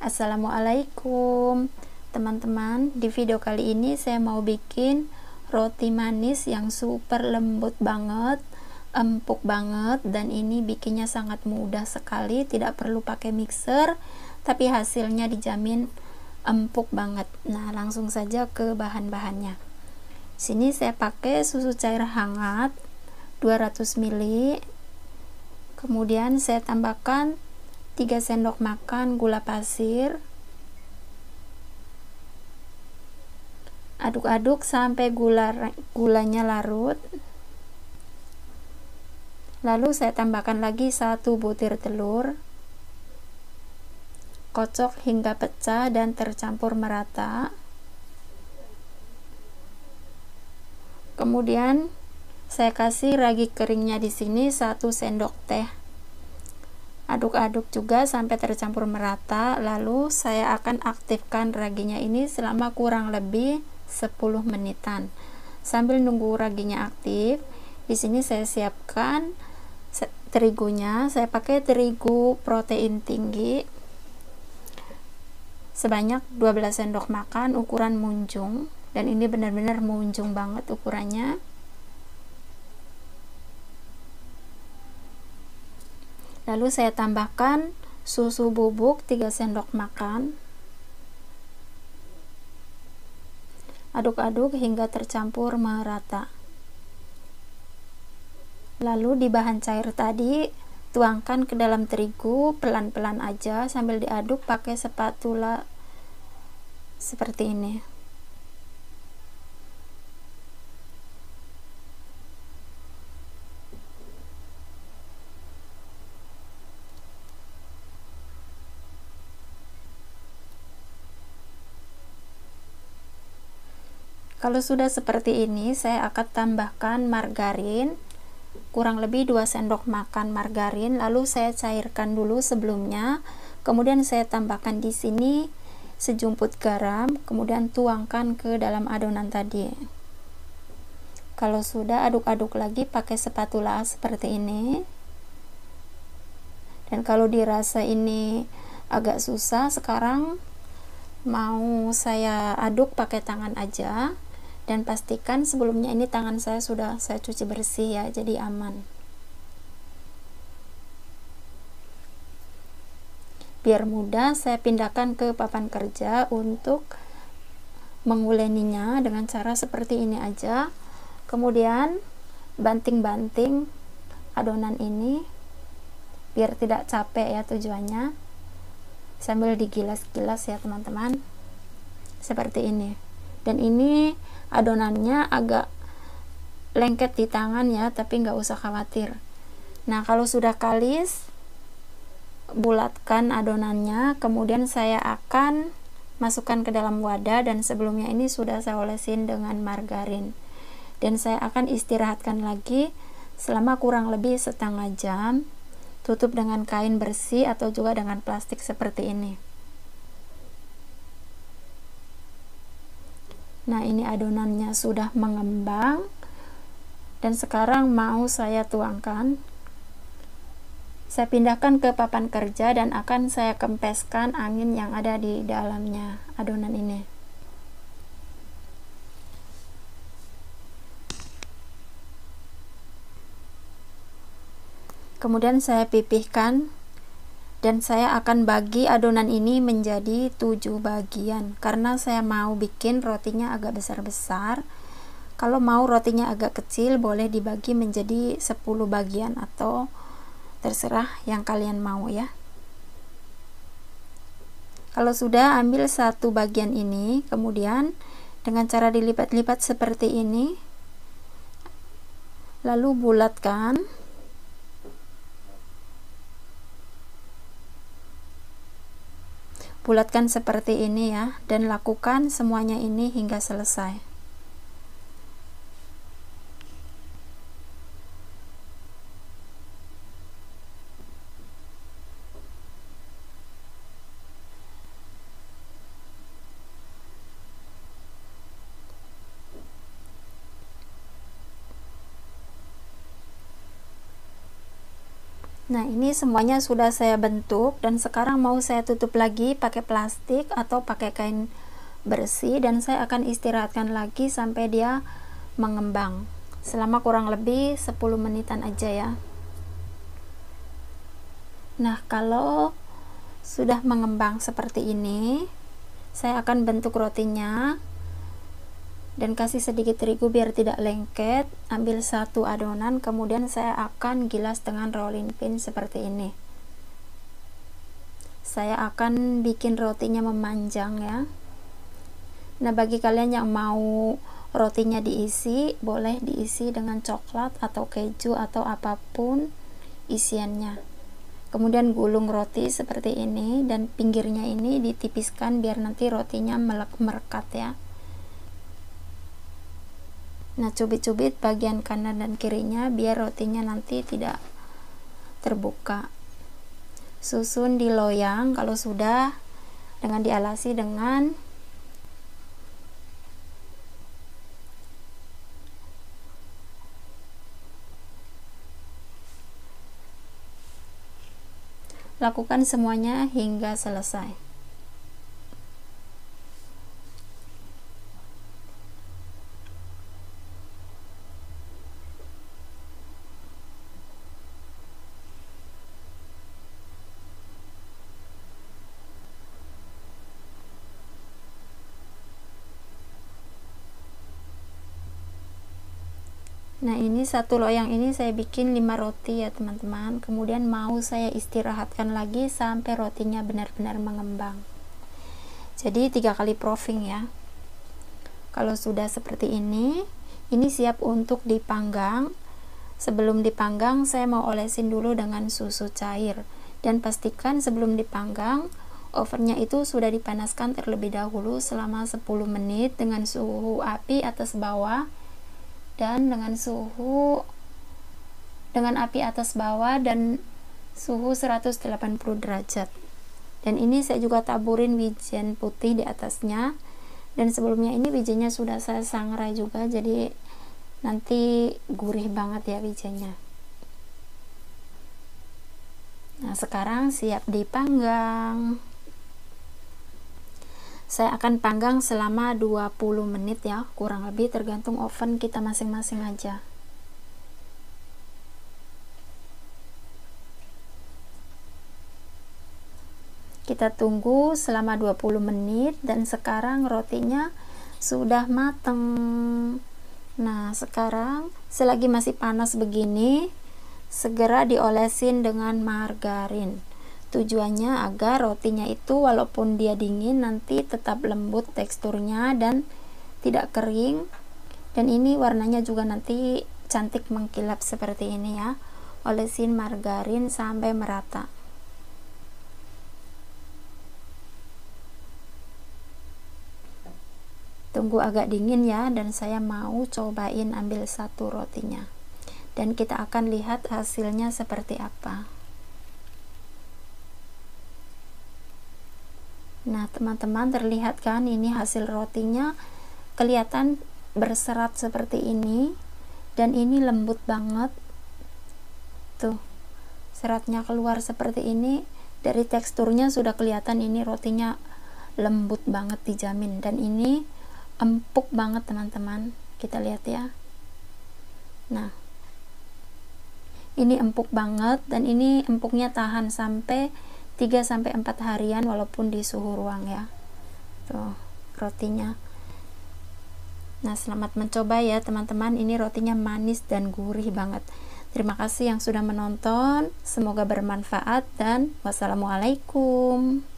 Assalamualaikum teman-teman di video kali ini saya mau bikin roti manis yang super lembut banget empuk banget dan ini bikinnya sangat mudah sekali tidak perlu pakai mixer tapi hasilnya dijamin empuk banget nah langsung saja ke bahan-bahannya sini saya pakai susu cair hangat 200 ml kemudian saya tambahkan 3 sendok makan gula pasir aduk-aduk sampai gula gulanya larut lalu saya tambahkan lagi satu butir telur kocok hingga pecah dan tercampur merata kemudian saya kasih ragi keringnya di sini satu sendok teh aduk-aduk juga sampai tercampur merata lalu saya akan aktifkan raginya ini selama kurang lebih 10 menitan sambil nunggu raginya aktif di sini saya siapkan terigunya saya pakai terigu protein tinggi sebanyak 12 sendok makan ukuran munjung dan ini benar-benar munjung banget ukurannya lalu saya tambahkan susu bubuk 3 sendok makan aduk-aduk hingga tercampur merata lalu di bahan cair tadi tuangkan ke dalam terigu pelan-pelan aja sambil diaduk pakai spatula seperti ini kalau sudah seperti ini saya akan tambahkan margarin kurang lebih 2 sendok makan margarin lalu saya cairkan dulu sebelumnya kemudian saya tambahkan di sini sejumput garam kemudian tuangkan ke dalam adonan tadi kalau sudah aduk-aduk lagi pakai spatula seperti ini dan kalau dirasa ini agak susah sekarang mau saya aduk pakai tangan aja dan pastikan sebelumnya ini tangan saya sudah saya cuci bersih ya jadi aman biar mudah saya pindahkan ke papan kerja untuk menguleninya dengan cara seperti ini aja kemudian banting-banting adonan ini biar tidak capek ya tujuannya sambil digilas-gilas ya teman-teman seperti ini dan ini adonannya agak lengket di tangan ya tapi nggak usah khawatir nah kalau sudah kalis bulatkan adonannya kemudian saya akan masukkan ke dalam wadah dan sebelumnya ini sudah saya olesin dengan margarin dan saya akan istirahatkan lagi selama kurang lebih setengah jam tutup dengan kain bersih atau juga dengan plastik seperti ini nah ini adonannya sudah mengembang dan sekarang mau saya tuangkan saya pindahkan ke papan kerja dan akan saya kempeskan angin yang ada di dalamnya adonan ini kemudian saya pipihkan dan saya akan bagi adonan ini menjadi tujuh bagian karena saya mau bikin rotinya agak besar-besar kalau mau rotinya agak kecil boleh dibagi menjadi 10 bagian atau terserah yang kalian mau ya kalau sudah ambil satu bagian ini kemudian dengan cara dilipat-lipat seperti ini lalu bulatkan bulatkan seperti ini ya dan lakukan semuanya ini hingga selesai Nah, ini semuanya sudah saya bentuk dan sekarang mau saya tutup lagi pakai plastik atau pakai kain bersih dan saya akan istirahatkan lagi sampai dia mengembang. Selama kurang lebih 10 menitan aja ya. Nah, kalau sudah mengembang seperti ini, saya akan bentuk rotinya dan kasih sedikit terigu biar tidak lengket ambil satu adonan kemudian saya akan gilas dengan rolling pin seperti ini saya akan bikin rotinya memanjang ya nah bagi kalian yang mau rotinya diisi boleh diisi dengan coklat atau keju atau apapun isiannya kemudian gulung roti seperti ini dan pinggirnya ini ditipiskan biar nanti rotinya melekat ya nah cubit-cubit bagian kanan dan kirinya biar rotinya nanti tidak terbuka susun di loyang kalau sudah dengan dialasi dengan lakukan semuanya hingga selesai Nah ini satu loyang ini saya bikin 5 roti ya teman-teman Kemudian mau saya istirahatkan lagi sampai rotinya benar-benar mengembang Jadi tiga kali proofing ya Kalau sudah seperti ini Ini siap untuk dipanggang Sebelum dipanggang saya mau olesin dulu dengan susu cair Dan pastikan sebelum dipanggang Ovennya itu sudah dipanaskan terlebih dahulu selama 10 menit dengan suhu api atas bawah dan dengan suhu dengan api atas bawah dan suhu 180 derajat dan ini saya juga taburin wijen putih di atasnya dan sebelumnya ini wijennya sudah saya sangrai juga jadi nanti gurih banget ya wijennya nah sekarang siap dipanggang saya akan panggang selama 20 menit ya kurang lebih tergantung oven kita masing-masing aja kita tunggu selama 20 menit dan sekarang rotinya sudah mateng nah sekarang selagi masih panas begini segera diolesin dengan margarin Tujuannya agar rotinya itu walaupun dia dingin nanti tetap lembut teksturnya dan tidak kering. Dan ini warnanya juga nanti cantik mengkilap seperti ini ya. Olesin margarin sampai merata. tunggu agak dingin ya dan saya mau cobain ambil satu rotinya dan kita akan lihat hasilnya seperti apa nah teman-teman terlihat kan ini hasil rotinya kelihatan berserat seperti ini dan ini lembut banget tuh seratnya keluar seperti ini dari teksturnya sudah kelihatan ini rotinya lembut banget dijamin dan ini empuk banget teman-teman kita lihat ya nah ini empuk banget dan ini empuknya tahan sampai 3 4 harian walaupun di suhu ruang ya. Tuh, rotinya. Nah, selamat mencoba ya teman-teman. Ini rotinya manis dan gurih banget. Terima kasih yang sudah menonton. Semoga bermanfaat dan wassalamualaikum.